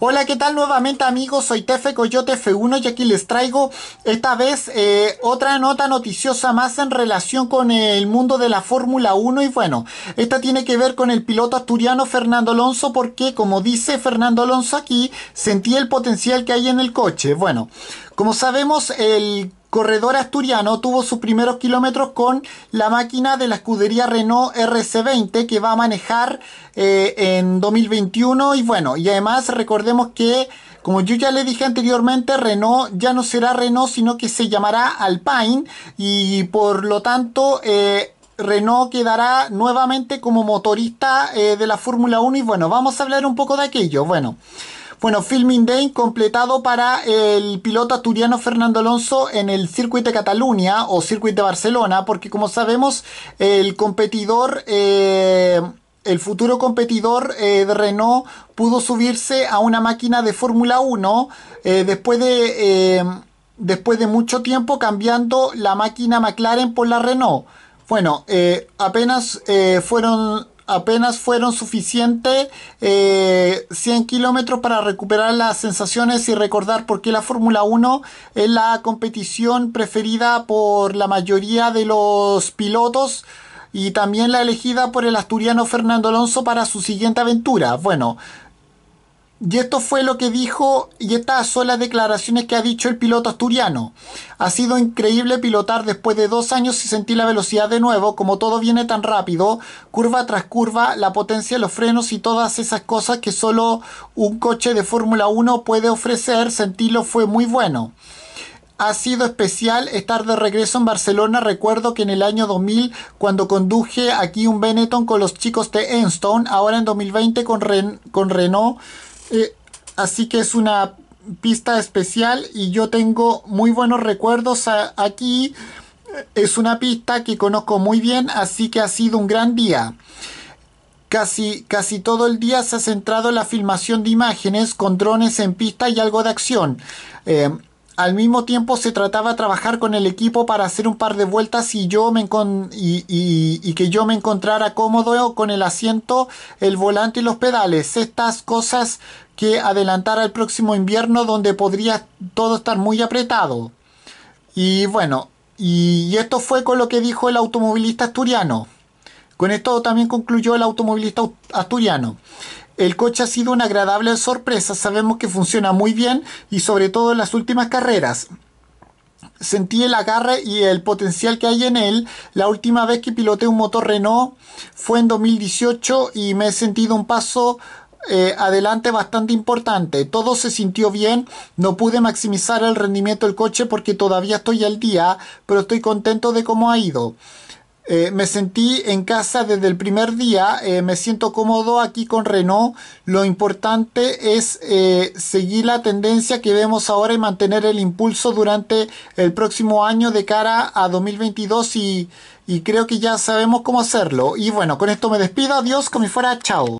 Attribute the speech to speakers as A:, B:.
A: Hola, ¿qué tal nuevamente amigos? Soy Tefe Coyote F1 y aquí les traigo esta vez eh, otra nota noticiosa más en relación con el mundo de la Fórmula 1 y bueno, esta tiene que ver con el piloto asturiano Fernando Alonso porque como dice Fernando Alonso aquí, sentí el potencial que hay en el coche. Bueno, como sabemos el corredor asturiano tuvo sus primeros kilómetros con la máquina de la escudería Renault RC20 que va a manejar eh, en 2021 y bueno, y además recordemos que como yo ya le dije anteriormente, Renault ya no será Renault sino que se llamará Alpine y por lo tanto... Eh, Renault quedará nuevamente como motorista eh, de la Fórmula 1 y bueno, vamos a hablar un poco de aquello. Bueno, bueno, filming day completado para el piloto asturiano Fernando Alonso en el circuito de Cataluña o circuito de Barcelona, porque como sabemos, el competidor... Eh, el futuro competidor eh, de Renault pudo subirse a una máquina de Fórmula 1 eh, después, de, después de mucho tiempo cambiando la máquina McLaren por la Renault. Bueno, apenas fueron apenas fueron suficientes 100 eh, kilómetros para recuperar las sensaciones y recordar por qué la Fórmula 1 es la competición preferida por la mayoría de los pilotos y también la elegida por el asturiano Fernando Alonso para su siguiente aventura. Bueno, y esto fue lo que dijo, y estas son las declaraciones que ha dicho el piloto asturiano. Ha sido increíble pilotar después de dos años y sentir la velocidad de nuevo, como todo viene tan rápido, curva tras curva, la potencia los frenos y todas esas cosas que solo un coche de Fórmula 1 puede ofrecer, sentirlo fue muy bueno. Ha sido especial estar de regreso en Barcelona. Recuerdo que en el año 2000, cuando conduje aquí un Benetton con los chicos de Enstone, ahora en 2020 con, con Renault, eh, así que es una pista especial y yo tengo muy buenos recuerdos aquí. Eh, es una pista que conozco muy bien, así que ha sido un gran día. Casi, casi todo el día se ha centrado en la filmación de imágenes con drones en pista y algo de acción. Eh, al mismo tiempo se trataba de trabajar con el equipo para hacer un par de vueltas y, yo me y, que yo me encontrara cómodo con el asiento, el volante y los pedales. Estas cosas que adelantara el próximo invierno donde podría todo estar muy apretado. Y bueno, y esto fue con lo que dijo el automovilista asturiano. Con esto también concluyó el automovilista asturiano. El coche ha sido una agradable sorpresa, sabemos que funciona muy bien y sobre todo en las últimas carreras. Sentí el agarre y el potencial que hay en él. La última vez que piloté un motor Renault fue en 2018 y me he sentido un paso eh, adelante bastante importante. Todo se sintió bien, no pude maximizar el rendimiento del coche porque todavía estoy al día, pero estoy contento de cómo ha ido. Eh, me sentí en casa desde el primer día, eh, me siento cómodo aquí con Renault. Lo importante es seguir la tendencia que vemos ahora y mantener el impulso durante el próximo año de cara a 2022 y, y creo que ya sabemos cómo hacerlo. Y bueno, con esto me despido, adiós, como si fuera, chao.